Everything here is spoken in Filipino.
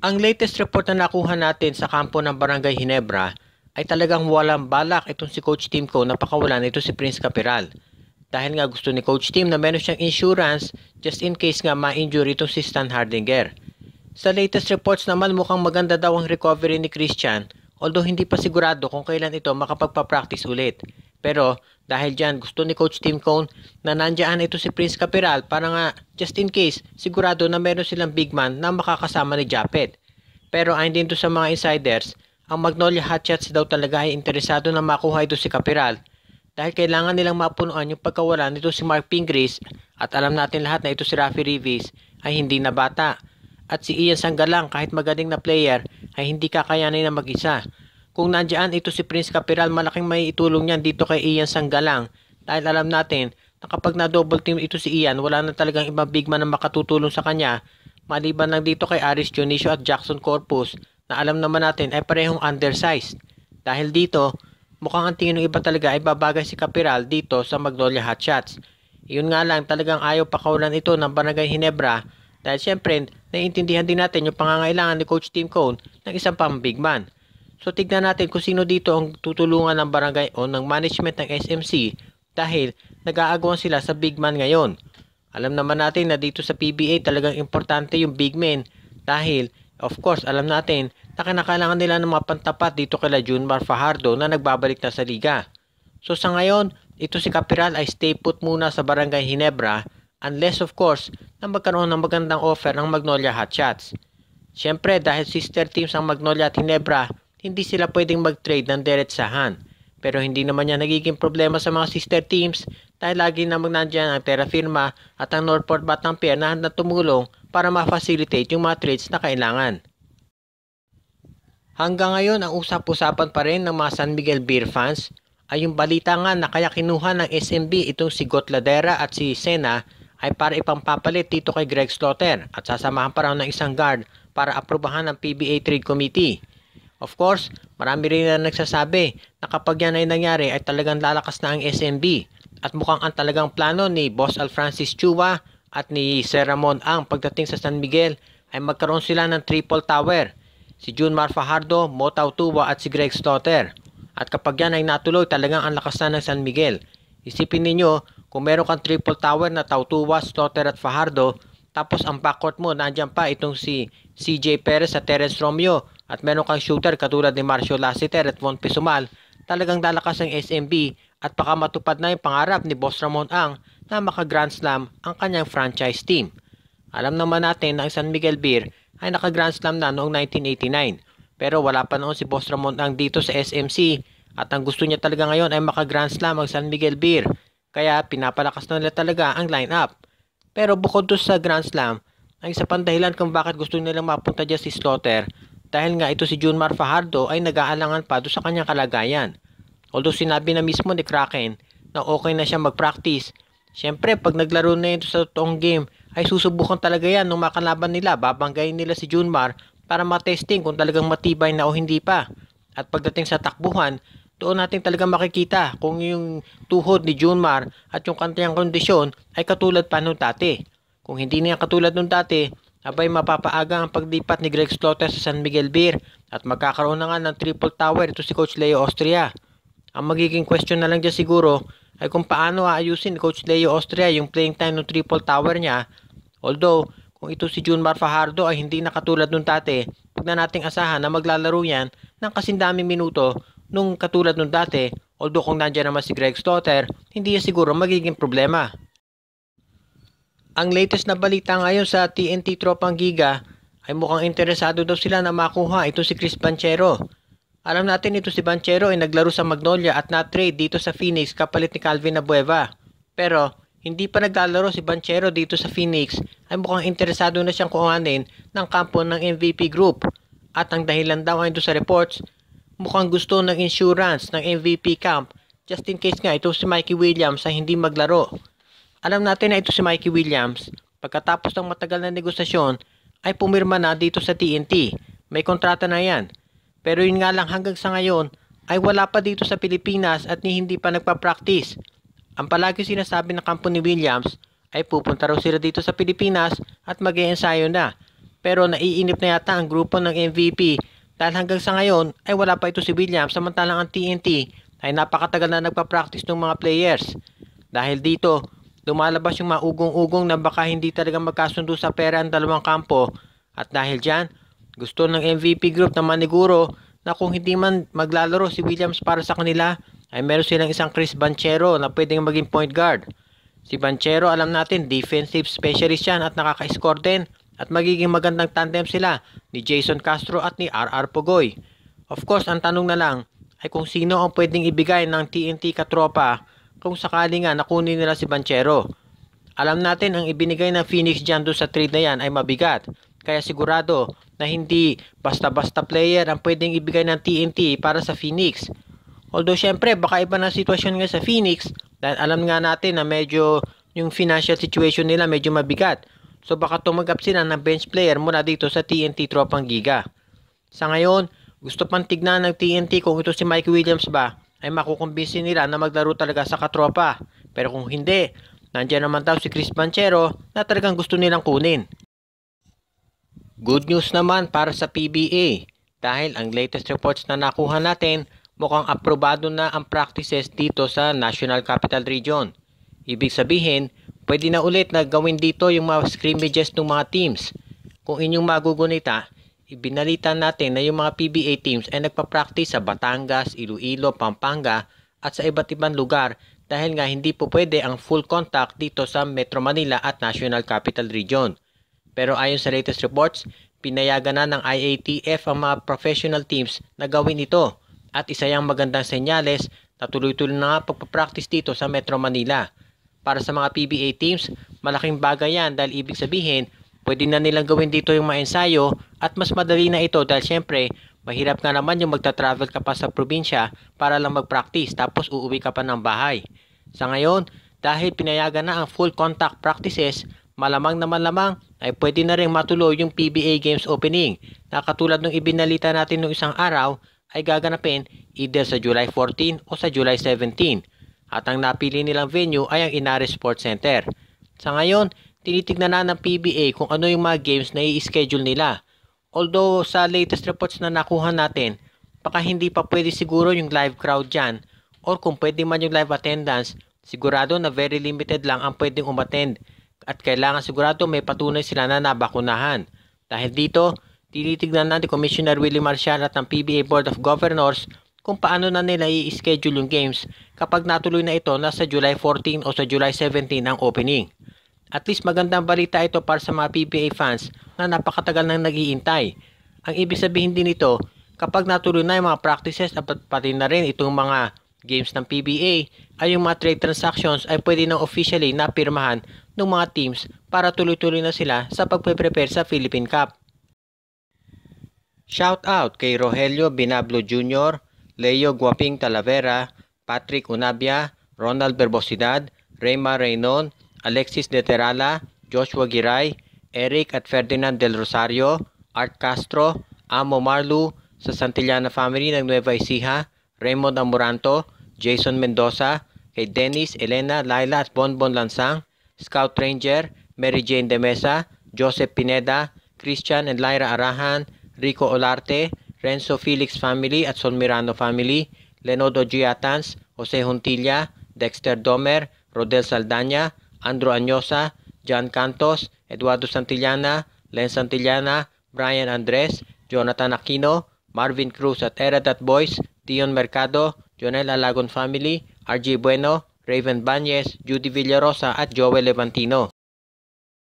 Ang latest report na nakuha natin sa kampo ng Barangay Hinebra ay talagang walang balak itong si Coach Tim ko na pakawalan ito si Prince Capiral. Dahil nga gusto ni Coach Tim na meron siyang insurance just in case nga ma-injure itong si Stan Hardinger. Sa latest reports naman mukhang maganda daw ang recovery ni Christian although hindi pa sigurado kung kailan ito makapagpa-practice ulit. Pero dahil dyan gusto ni Coach Tim Cone na nandiyan ito si Prince Capiral para nga just in case sigurado na meron silang big man na makakasama ni Japet. Pero ayon din sa mga insiders, ang Magnolia Hotshots daw talaga ay interesado na makuha ito si Capiral dahil kailangan nilang mapunuan yung pagkawalan nito si Mark Pingris at alam natin lahat na ito si Rafi Rivis ay hindi na bata at si Ian Sanggalang kahit magaling na player ay hindi kakayanin na mag-isa kung nandiyan ito si Prince Capiral, malaking may itulong niyan dito kay Ian Sanggalang. Dahil alam natin na kapag na-double team ito si Ian, wala na talagang ibang big man na makatutulong sa kanya. Maliban lang dito kay Aris Dionisio at Jackson Corpus na alam naman natin ay parehong undersized. Dahil dito, mukhang ang tingin ng iba talaga ay babagay si Capiral dito sa Magnolia Hotshots. Iyon nga lang talagang ayaw pakawalan ito ng Barangay Hinebra dahil syempre naiintindihan din natin yung pangangailangan ni Coach Tim Cone ng isang pang big man. So tignan natin kung sino dito ang tutulungan ng barangay o ng management ng SMC dahil nag-aagawan sila sa big man ngayon. Alam naman natin na dito sa PBA talagang importante yung big man dahil of course alam natin na kinakailangan nila ng mga pantapat dito June Mar Fajardo na nagbabalik na sa liga. So sa ngayon, ito si Capiral ay stay put muna sa Barangay Hinebra unless of course na magkaroon ng magandang offer ng Magnolia Hotshots. Siyempre dahil sister teams ang Magnolia at Hinebra hindi sila pwedeng mag-trade ng diretsahan. Pero hindi naman yan nagiging problema sa mga sister teams dahil lagi na nandiyan ang Terra Firma at ang Northport Batangpier na handang tumulong para ma-facilitate yung mga trades na kailangan. Hanggang ngayon, ang usap-usapan pa rin ng mga San Miguel beer fans ay yung balita nga na kaya kinuha ng SMB itong si Gotladera at si Sena ay para ipampapalit dito kay Greg Slaughter at sasamahan pa raw ng isang guard para aprubahan ng PBA Trade Committee. Of course, marami rin na nagsasabi na kapag yan ay nangyari ay talagang lalakas na ang SMB at mukhang ang talagang plano ni Boss Al Francis Chua at ni Sir Ramon Ang pagdating sa San Miguel ay magkaroon sila ng triple tower. Si June Mar Fajardo, Mo Tuwa at si Greg Slaughter. At kapag yan ay natuloy talagang ang lakas na ng San Miguel. Isipin ninyo kung meron kang triple tower na Tautuwa, Slaughter at Fajardo tapos ang backcourt mo, nandiyan pa itong si CJ Perez at Terence Romeo. At meron kang shooter katulad ni Marcio Lassiter at Von Pisumal. Talagang lalakas ang SMB at baka matupad na yung pangarap ni Boss Ramon Ang na maka-Grand Slam ang kanyang franchise team. Alam naman natin na ang San Miguel Beer ay naka-Grand Slam na noong 1989. Pero wala pa noon si Boss Ramon Ang dito sa SMC at ang gusto niya talaga ngayon ay maka-Grand Slam ang San Miguel Beer. Kaya pinapalakas na nila talaga ang lineup. Pero bukod to sa Grand Slam, ay isa pang dahilan kung bakit gusto nilang mapunta dyan si Slaughter dahil nga ito si Junmar Fajardo ay nag-aalangan pa doon sa kanyang kalagayan. Although sinabi na mismo ni Kraken na okay na siya mag-practice. syempre pag naglaro na ito sa totoong game, ay susubukan talaga yan nung makalaban nila. Babanggayin nila si Junmar para matesting kung talagang matibay na o hindi pa. At pagdating sa takbuhan, doon natin talaga makikita kung yung tuhod ni Junmar at yung kantayang kondisyon ay katulad pa nung dati. Kung hindi niya katulad nung dati, abay mapapaaga ang pagdipat ni Greg Slotes sa San Miguel Beer at magkakaroon na nga ng triple tower ito si Coach Leo Austria. Ang magiging question na lang dyan siguro ay kung paano aayusin ni Coach Leo Austria yung playing time ng triple tower niya. Although, kung ito si Junmar Fajardo ay hindi nakatulad nung dati, huwag na nating asahan na maglalaro yan ng kasindaming minuto nung katulad nung dati, although kung nandiyan naman si Greg Stotter, hindi yun siguro magiging problema. Ang latest na balita ngayon sa TNT Tropang Giga ay mukhang interesado daw sila na makuha ito si Chris Banchero. Alam natin ito si Banchero ay naglaro sa Magnolia at na-trade dito sa Phoenix kapalit ni Calvin Nabueva. Pero hindi pa naglalaro si Banchero dito sa Phoenix ay mukhang interesado na siyang kuhanin ng kampo ng MVP group. At ang dahilan daw ay ayon sa reports Mukhang gusto ng insurance ng MVP camp just in case nga ito si Mikey Williams ay hindi maglaro. Alam natin na ito si Mikey Williams, pagkatapos ng matagal na negosasyon ay pumirma na dito sa TNT. May kontrata na yan. Pero yun nga lang hanggang sa ngayon ay wala pa dito sa Pilipinas at ni hindi pa nagpa-practice. Ang palagi sinasabi ng kampo ni Williams ay pupunta raw sila dito sa Pilipinas at mag ensayo na. Pero naiinip na yata ang grupo ng MVP dahil hanggang sa ngayon ay wala pa ito si Williams samantalang ang TNT ay napakatagal na nagpa-practice ng mga players. Dahil dito, lumalabas yung maugong-ugong na baka hindi talaga magkasundo sa pera ang dalawang kampo at dahil dyan, gusto ng MVP group na maniguro na kung hindi man maglalaro si Williams para sa kanila ay meron silang isang Chris Banchero na pwedeng maging point guard. Si Banchero alam natin defensive specialist yan at nakaka-score din at magiging magandang tandem sila ni Jason Castro at ni RR Pogoy. Of course, ang tanong na lang ay kung sino ang pwedeng ibigay ng TNT katropa kung sakali nga nakunin nila si Banchero. Alam natin ang ibinigay ng Phoenix dyan doon sa trade na yan ay mabigat. Kaya sigurado na hindi basta-basta player ang pwedeng ibigay ng TNT para sa Phoenix. Although syempre baka iba na sitwasyon nga sa Phoenix dahil alam nga natin na medyo yung financial situation nila medyo mabigat. So baka tumagap sila ng bench player mula dito sa TNT Tropang Giga. Sa ngayon, gusto pang tignan ng TNT kung ito si Mike Williams ba ay makukumbinsi nila na maglaro talaga sa katropa. Pero kung hindi, nandiyan naman daw si Chris Banchero na talagang gusto nilang kunin. Good news naman para sa PBA dahil ang latest reports na nakuha natin mukhang aprobado na ang practices dito sa National Capital Region. Ibig sabihin, Pwede na ulit na gawin dito yung mga scrimmages ng mga teams. Kung inyong magugunita, ibinalita natin na yung mga PBA teams ay nagpa-practice sa Batangas, Iloilo, Pampanga at sa iba't ibang lugar dahil nga hindi po pwede ang full contact dito sa Metro Manila at National Capital Region. Pero ayon sa latest reports, pinayagan na ng IATF ang mga professional teams na gawin ito at isa yung magandang senyales na tuloy-tuloy na pagpa-practice dito sa Metro Manila para sa mga PBA teams, malaking bagay yan dahil ibig sabihin, pwede na nilang gawin dito yung mga ensayo at mas madali na ito dahil syempre, mahirap nga naman yung magta-travel ka pa sa probinsya para lang mag-practice tapos uuwi ka pa ng bahay. Sa ngayon, dahil pinayagan na ang full contact practices, malamang na malamang ay pwede na rin matuloy yung PBA Games opening na katulad ng ibinalita natin noong isang araw ay gaganapin either sa July 14 o sa July 17. At ang napili nilang venue ay ang Inaris Sports Center. Sa ngayon, tinitignan na ng PBA kung ano yung mga games na i-schedule nila. Although sa latest reports na nakuha natin, baka hindi pa pwede siguro yung live crowd dyan or kung pwede man yung live attendance, sigurado na very limited lang ang pwedeng umattend at kailangan sigurado may patunay sila na nabakunahan. Dahil dito, tinitignan na ni Commissioner Willie Marcial at ng PBA Board of Governors kung paano na nila i-schedule yung games kapag natuloy na ito na sa July 14 o sa July 17 ang opening. At least magandang balita ito para sa mga PBA fans na napakatagal nang naghihintay. Ang ibig sabihin din nito, kapag natuloy na yung mga practices at pati na rin itong mga games ng PBA ay yung mga trade transactions ay pwede nang officially napirmahan ng mga teams para tuloy-tuloy na sila sa pagpe-prepare sa Philippine Cup. Shout out kay Rogelio Binablo Jr., Leo Guaping Talavera, Patrick Unabia, Ronald Berbosidad, Reyma Reynon, Alexis De Terala, Joshua Giray, Eric at Ferdinand Del Rosario, Art Castro, Amo Marlu, sa Santillana family ng Nueva Ecija, Raymond Amoranto, Jason Mendoza, kay Dennis, Elena, Laila at Bonbon Lansang, Scout Ranger, Mary Jane De Mesa, Joseph Pineda, Christian and Lyra Arahan, Rico Olarte, Renzo Felix family at Solmirano family, Lenodo Giatans, Jose Juntilla, Dexter Domer, Rodel Saldana, Andro Añosa, John Cantos, Eduardo Santillana, Len Santillana, Brian Andres, Jonathan Aquino, Marvin Cruz at Eradat Boys, Dion Mercado, Jonel Alagon Family, RG Bueno, Raven Banyes, Judy Villarosa at Joel Levantino.